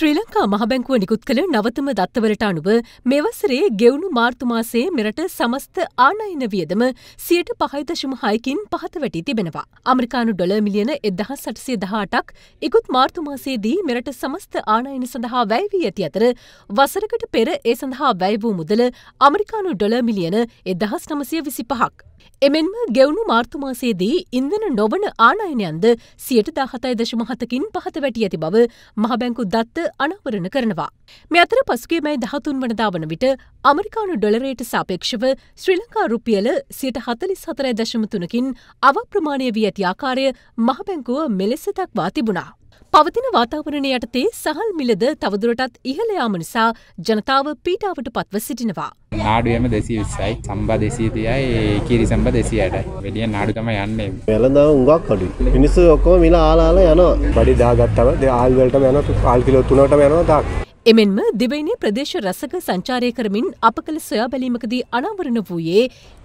ශ්‍රී ලංකා මහබැංකුව නිකුත් කළ නවතම දත්තවලට අනුව මෙවසරේ ගෙවුණු මාර්තුමාසයේ මෙරට සමස්ත ආනයින වියදම සියට පහයිදශම හයකින් පහත වැටි තිබෙනවා. අමරිකානු ඩොල මිලියන එදහ සටසේ දහටක් ඉකුත් මාර්තුමාසේදී මෙරට සමස්ත ආනයින සඳහා වැෑවී ඇති අතර වසරකට පෙර ඒ සඳහා වැෑවූ මුදල අමරිකානු ඩොල මිලියන එදහස් නමසය විසි පහක්. එමෙන්ම ගෙවුණු මාර්තුමාසේදී ඉන්දන නොවන ආනයනයන්ද සියට දාහතයි දශමහතකින් පහත වැටි ඇති බව මහබැංකු දත්ත අනාවරණ කරනවා. මෙ අතර පසුගේ මැයි දහතුන් වනදා වන විට අමරිකානු ඩොලරේට සාපේක්ෂව ශ්‍රී ලංකා රුපියල සියට හතලි සතරයි දශමතුනකින් අවප්‍රමාණය වී ඇති ආකාරය මහබැංකුව මෙලෙස දක්වා තිබුණා. පවතින වාතාවරණ යටතේ සහල් මිලද තවදුරටත් ඉහළ යාම නිසා ජනතාව පීඩාවට පත්ව සිටිනවා. නාඩුවම දෙසී විස්සයි සම්බා දෙසී තියයි කිරි සම්බ දෙසියටයි වැඩිය නාඩුකම යන්නේ වෙළඳව උඟක් අඩුයි මිනිස්සු ඔක්කොම මිල ආලාලා යනවා බඩි දාගත්තම ආල්වලටම යනවා ආල් කිලෝ තුනටම යනවා දාක් එමෙන්ම දෙවයිනේ ප්‍රදේශ රසක සංචාරය කරමින් අප කළ සොයා බැලීමකදී අනාවරණ වූයේ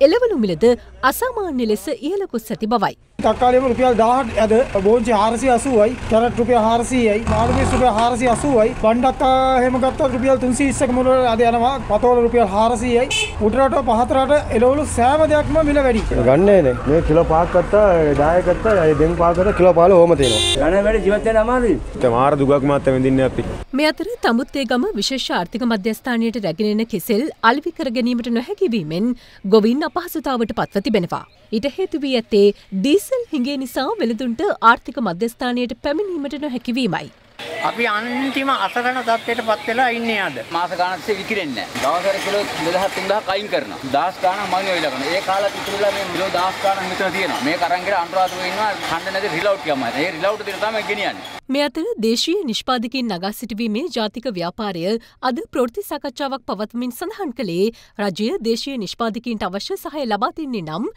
එළවලු මිලද අසාමාන්‍ය ලෙස ඉහළකොස් ඇති බවයි. තක්කාලේම රුපියල් 1000 ඇද බෝංචි 480යි, කැරට් රුපියල් 100යි, මාළුමීස් රුපියල් 480යි, බණ්ඩත් එහෙම ගත්තොත් රුපියල් 320ක මුල අද යනවා, පතෝල රුපියල් 400යි, උඩරට පහතරට එළවලු සෑම දෙයක්ම මිල වැඩි. ගන්නේ නේ. මේ කිලෝ 5ක් ගත්තා, 10ක් ගත්තා, ඒ දෙන් 5කට කිලෝ 15 ඕම තියෙනවා. ගණන් වැඩි ජීවත් වෙන්න අමාරුයි. ඒ මාර දුකක් මාත් වෙඳින්නේ අපි. මේ අතර තඹ අලුත්තේගම විශේෂ ආර්ථික මධ්‍යස්ථානයට රැගෙනෙන කෙසෙල් අල්වි කරගැනීමට නොහැකිවීමෙන් ගොවින් අපහසුතාවට පත්ව තිබෙනවා. ඊට හේතුවී ඇත්තේ ඩීසල් හිගේ නිසා වෙළඳුන්ට ආර්ථික මධ්‍යස්ථානයට පැමිණීමට නොහැකිවීමයි. අපි අන්තිම අසරණ තත්ත්වයට පත් වෙලා ඉන්නේ අද. මාස ගානක් තිස්සේ විකිරෙන්නේ නැහැ. දවසකට කිලෝ 12 3000 කයින් කරනවා. 10 ගානක් මං වෙවිලා කරනවා. ඒ කාලත් ඉතුරුලා මේ කිලෝ 10 ගානක් මෙතන තියෙනවා. මේක අරන් ගිහලා අනුරාධපුරේ ඉන්නවා. කන්න නැති රිලවුට් ගම්මයි. ඒ රිලවුට් දෙන තමයි ගෙනියන්නේ. මේ අතර දේශීය නිෂ්පාදකින් නගා සිටවීමේ ජාතික ව්‍යාපාරය අද ප්‍රෘති සාකච්ඡාවක් පවත්මින් සඳහන් කළේ රජය දේශීය නිෂ්පාදකින්ට අවශ්‍ය සහය ලබාතින්නේ නම්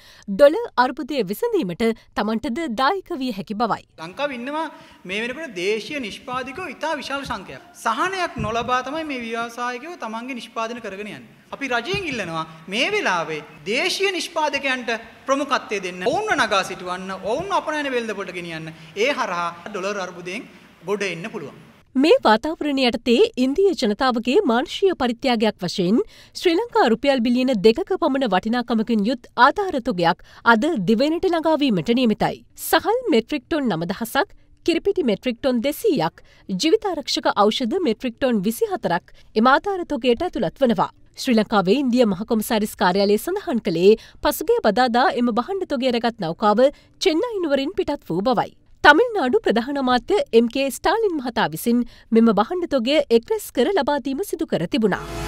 දොල අර්බුදය විසඳීමට තමන්ටද දායක විය හැකි බවයි. ලංකාව ඉන්නවා මේ වෙනකට දේශීය නිෂ්පාදිකෝ ඉතා විශාල සංකයක්. සහනයක් නොලබා තමයි මේ ව්‍යවසායකව තමන්ගේ නිෂ්පාදන කරගෙන යන්න. අපි රජයෙන් ඉල්ලනවා මේ වෙලාවේ දේශීය නිෂ්පාදකයන්ට ප්‍රමුකත්වය දෙන්න ඔවුන්න නගා සිටුවන්න ඔවුන් අපනෑන වෙල්දපොට ගෙනියන්න ඒ හරහා ඩොලර් අර්බුදයෙන් ගොඩ එන්න පුළුවන්. මේ වාතාවරණයට තේ ඉන්දිය ජනතාවගේ මාංශීය පරිත්‍යාගයක් වශයෙන් ශ්‍රී ලංකා රුපියල් බිලියන දෙකක පමණ වටිනාකමකින් යුත් ආධාරතුගයක් අද දිවෙනට ළඟාවීමට නියමිතයි. සහල් මෙට්‍රික්ටොන් නමදහසක් කිරිපිටි මෙට්‍රික්ටොන් දෙසීයක් ජීවිතාරක්ෂක ඖෂධ මෙට්‍රික්ටොන් විසි හතරක් එම ආධාරතුගේයට ඇතුළත් වනවා. ශ්‍රී ලංකාවේ ඉන්දිය මහකොමසාරිස් කාර්යාලය සඳහන් කළේ පසුගේ බදාදා එම බහණ්ඩ තොගේරගත් නෞකාව චෙන්නයිනුවරින් පිටත් වූ බවයි. තමිල්නාඩු ප්‍රධානමාත්‍ය එම්.කේ. ස්ටාලින් මහතා විසින් මෙම භාණ්ඩ තොගය එක්රැස් කර ලබාදීම සිදුකර තිබුණා.